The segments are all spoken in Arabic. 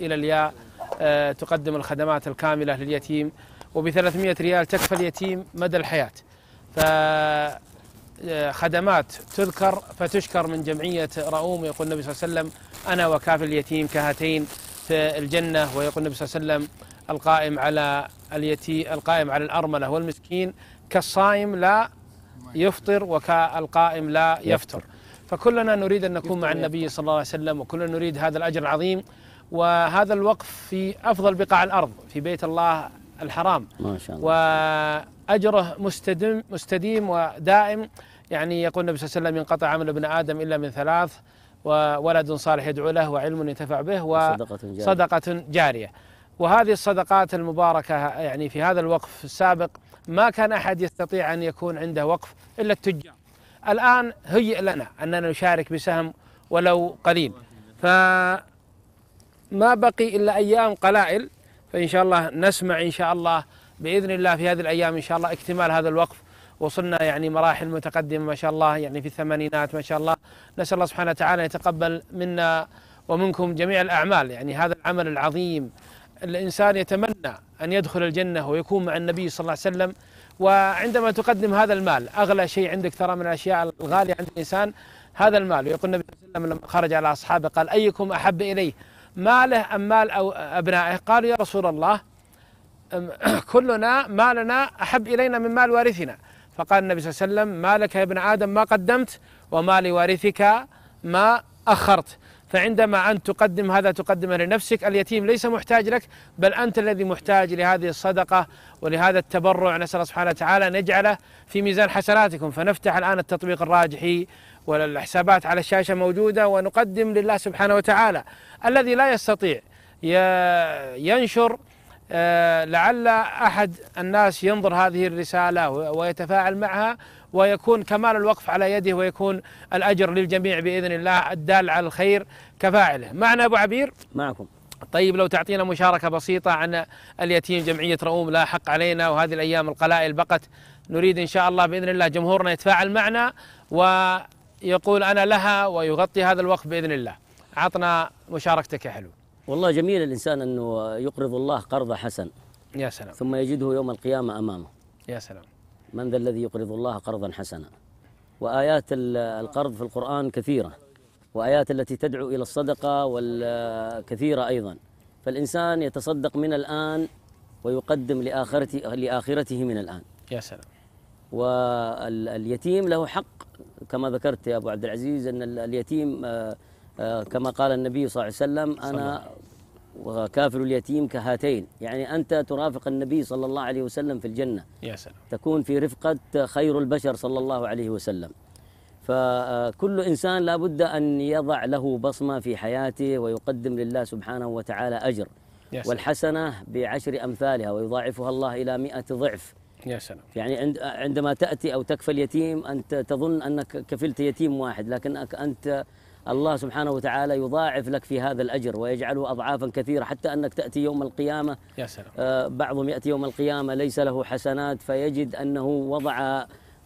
إلى الياء آه، تقدم الخدمات الكاملة لليتيم وب 300 ريال تكفى اليتيم مدى الحياة فخدمات آه، تذكر فتشكر من جمعية رؤوم يقول النبي صلى الله عليه وسلم أنا وكافل اليتيم كهاتين في الجنة ويقول النبي صلى الله عليه وسلم القائم على اليتيم القائم على الأرملة والمسكين كالصائم لا يفطر وكالقائم لا يفطر فكلنا نريد أن نكون مع النبي صلى الله عليه وسلم وكلنا نريد هذا الأجر العظيم وهذا الوقف في أفضل بقاع الأرض في بيت الله الحرام ما شاء الله وأجره مستدم, مستديم ودائم يعني يقول النبي صلى الله عليه وسلم ينقطع عمل ابن آدم إلا من ثلاث وولد صالح يدعو له وعلم ينتفع به وصدقة جارية, صدقة جارية وهذه الصدقات المباركة يعني في هذا الوقف السابق ما كان أحد يستطيع أن يكون عنده وقف إلا التجار الآن هيئ لنا أننا نشارك بسهم ولو قليل ف ما بقي إلا أيام قلائل فإن شاء الله نسمع إن شاء الله بإذن الله في هذه الأيام إن شاء الله اكتمال هذا الوقف وصلنا يعني مراحل متقدمة ما شاء الله يعني في الثمانينات ما شاء الله نسأل الله سبحانه وتعالى يتقبل منا ومنكم جميع الأعمال يعني هذا العمل العظيم الإنسان يتمنى أن يدخل الجنة ويكون مع النبي صلى الله عليه وسلم وعندما تقدم هذا المال أغلى شيء عندك ترى من الأشياء الغالية عند الإنسان هذا المال ويقول النبي صلى الله عليه وسلم لما خرج على أصحابه قال أيكم أحب إليه ماله أم مال أو أبنائه قالوا يا رسول الله كلنا مالنا أحب إلينا من مال وارثنا فقال النبي صلى الله عليه وسلم ما لك يا ابن آدم ما قدمت وما لوارثك ما أخرت فعندما أنت تقدم هذا تقدمه لنفسك اليتيم ليس محتاج لك بل أنت الذي محتاج لهذه الصدقة ولهذا التبرع نسأل الله سبحانه وتعالى أن يجعله في ميزان حسناتكم فنفتح الآن التطبيق الراجحي والحسابات على الشاشة موجودة ونقدم لله سبحانه وتعالى الذي لا يستطيع ينشر آه، لعل أحد الناس ينظر هذه الرسالة ويتفاعل معها ويكون كمال الوقف على يده ويكون الأجر للجميع بإذن الله الدال على الخير كفاعله معنا أبو عبير معكم طيب لو تعطينا مشاركة بسيطة عن اليتيم جمعية رؤوم لا حق علينا وهذه الأيام القلائل بقت نريد إن شاء الله بإذن الله جمهورنا يتفاعل معنا و يقول أنا لها ويغطي هذا الوقف بإذن الله عطنا مشاركتك يا حلو والله جميل الإنسان أنه يقرض الله قرض حسن يا سلام ثم يجده يوم القيامة أمامه يا سلام من ذا الذي يقرض الله قرضا حسنا وآيات القرض في القرآن كثيرة وآيات التي تدعو إلى الصدقة والكثيرة أيضا فالإنسان يتصدق من الآن ويقدم لآخرته, لآخرته من الآن يا سلام واليتيم له حق كما ذكرت يا أبو عبد العزيز أن اليتيم آه، آه، كما قال النبي صلى الله عليه وسلم أنا وكافر اليتيم كهاتين يعني أنت ترافق النبي صلى الله عليه وسلم في الجنة يا سلام. تكون في رفقة خير البشر صلى الله عليه وسلم فكل آه، إنسان لابد أن يضع له بصمة في حياته ويقدم لله سبحانه وتعالى أجر والحسنة بعشر أمثالها ويضاعفها الله إلى مئة ضعف يا سلام يعني عندما تأتي أو تكفل يتيم أنت تظن أنك كفلت يتيم واحد لكن أنت الله سبحانه وتعالى يضاعف لك في هذا الأجر ويجعله أضعافا كثيرة حتى أنك تأتي يوم القيامة يا سلام. آه بعضهم يأتي يوم القيامة ليس له حسنات فيجد أنه وضع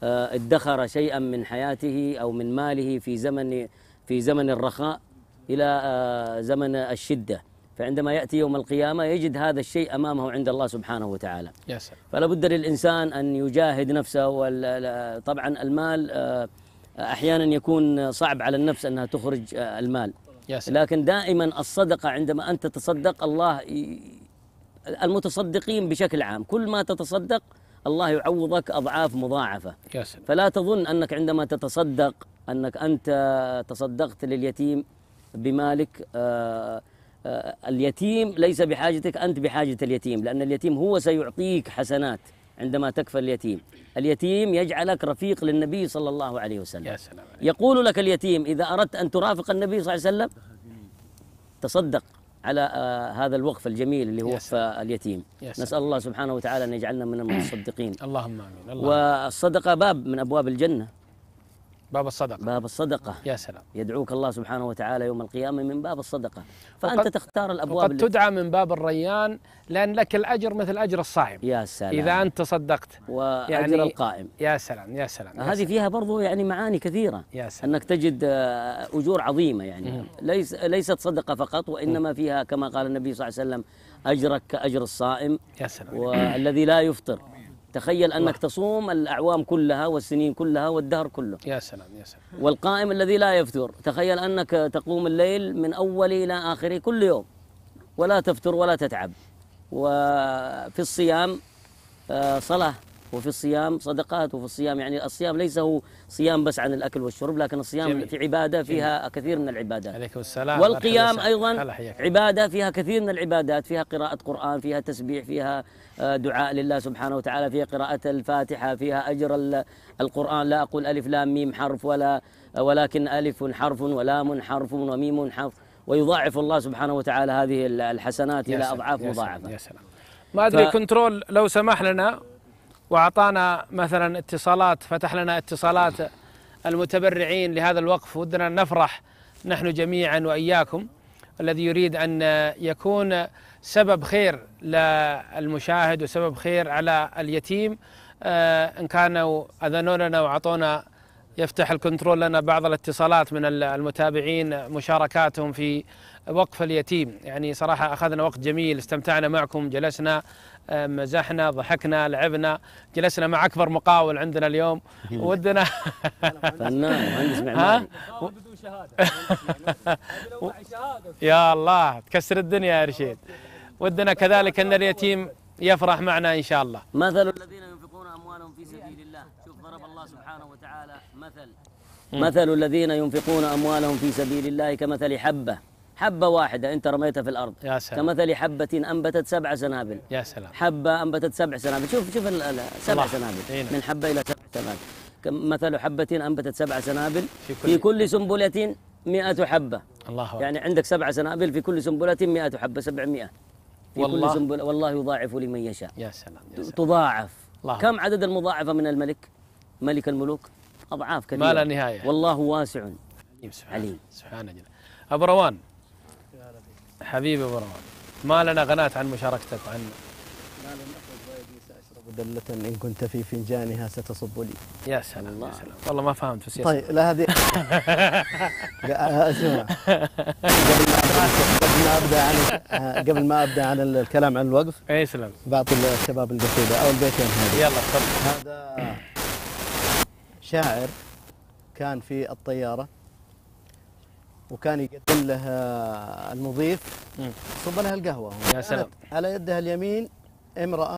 آه ادخر شيئا من حياته أو من ماله في زمن في زمن الرخاء إلى آه زمن الشدة فعندما يأتي يوم القيامة يجد هذا الشيء أمامه عند الله سبحانه وتعالى فلا بد للإنسان أن يجاهد نفسه طبعا المال آه، أحيانا يكون صعب على النفس أنها تخرج آه، المال لكن دائما الصدقة عندما أنت تتصدق الله المتصدقين بشكل عام كل ما تتصدق الله يعوضك أضعاف مضاعفة فلا تظن أنك عندما تتصدق أنك أنت تصدقت لليتيم بمالك آه آه، اليتيم ليس بحاجتك أنت بحاجة اليتيم لأن اليتيم هو سيعطيك حسنات عندما تكفى اليتيم اليتيم يجعلك رفيق للنبي صلى الله عليه وسلم يا سلام عليك. يقول لك اليتيم إذا أردت أن ترافق النبي صلى الله عليه وسلم تصدق على آه، هذا الوقف الجميل اللي هو وقف اليتيم نسأل الله سبحانه وتعالى أن يجعلنا من المتصدقين اللهم آمين والصدقة باب من أبواب الجنة باب الصدقة باب الصدقة يا سلام يدعوك الله سبحانه وتعالى يوم القيامة من باب الصدقة فأنت تختار الأبواب وقد تدعى من باب الريان لأن لك الأجر مثل أجر الصائم يا سلام إذا أنت صدقت وأجر يعني القائم يا سلام يا سلام هذه سلام. فيها برضو يعني معاني كثيرة يا سلام أنك تجد آه، أجور عظيمة يعني ليس ليست صدقة فقط وإنما فيها كما قال النبي صلى الله عليه وسلم أجرك كأجر الصائم يا سلام والذي لا يفطر تخيل أنك تصوم الأعوام كلها والسنين كلها والدهر كله يا سلام يا سلام والقائم الذي لا يفتر تخيل أنك تقوم الليل من أوله إلى آخره كل يوم ولا تفتر ولا تتعب وفي الصيام آه، صلاة وفي الصيام صدقات وفي الصيام يعني الصيام ليس هو صيام بس عن الأكل والشرب لكن الصيام جميل. في عبادة فيها جميل. كثير من العبادات عليكم السلام والقيام أيضا عبادة فيها كثير من العبادات فيها قراءة قرآن فيها تسبيح فيها آه، دعاء لله سبحانه وتعالى فيها قراءة الفاتحة فيها أجر القرآن لا أقول ألف لام ميم حرف ولا آه، ولكن ألف حرف ولام حرف وميم حرف ويضاعف الله سبحانه وتعالى هذه الحسنات إلى أضعاف مضاعفة يا سلام ما أدري ف... كنترول لو سمح لنا واعطانا مثلا اتصالات فتح لنا اتصالات المتبرعين لهذا الوقف ودنا نفرح نحن جميعا واياكم الذي يريد ان يكون سبب خير للمشاهد وسبب خير على اليتيم آه، ان كانوا اذنوا لنا واعطونا يفتح الكنترول لنا بعض الاتصالات من المتابعين مشاركاتهم في وقف اليتيم يعني صراحة أخذنا وقت جميل استمتعنا معكم جلسنا مزحنا ضحكنا لعبنا جلسنا مع أكبر مقاول عندنا اليوم ودنا فنان مهندس معماري بدون شهادة يا الله تكسر الدنيا يا رشيد ودنا كذلك أن اليتيم يفرح معنا إن شاء الله مثل الذين في سبيل الله شوف ضرب الله سبحانه وتعالى مثل مثل الذين ينفقون أموالهم في سبيل الله كمثل حبة حبة واحدة أنت رميتها في الأرض يا سلام. كمثل حبة أنبتت سبع سنابل يا سلام حبة أنبتت سبع سنابل شوف شوف سبع سنابل إينا. من حبة إلى سبع سنابل مثل حبة أنبتت سبع سنابل في كل, في كل سنبلة مئة حبة الله أكبر. يعني عندك سبع سنابل في كل سنبلة مئة حبة سبعمائة في والله. كل سنبلة والله يضاعف لمن يشاء يا سلام, يا سلام. تضاعف الله كم عدد المضاعفة من الملك ملك الملوك أضعاف كثيرة ما لا نهاية والله واسع نعم، سبحانه عليم سبحان جل أبو روان حبيبي أبو روان ما لنا غنات عن مشاركتك عن ما لم ويدي سأشرب دلة إن كنت في فنجانها ستصب لي يا سلام الله. يا سلام والله ما فهمت في السياسة طيب لا هذه لا اسمع آه، قبل ما ابدا عن قبل ما ابدا عن الكلام عن الوقف سلام بعطي الشباب القصيده او البيتين هذه يلا تفضل هذا شاعر كان في الطياره وكان يقدم له آه، المضيف صب لها القهوه يا سلام على يدها اليمين امراه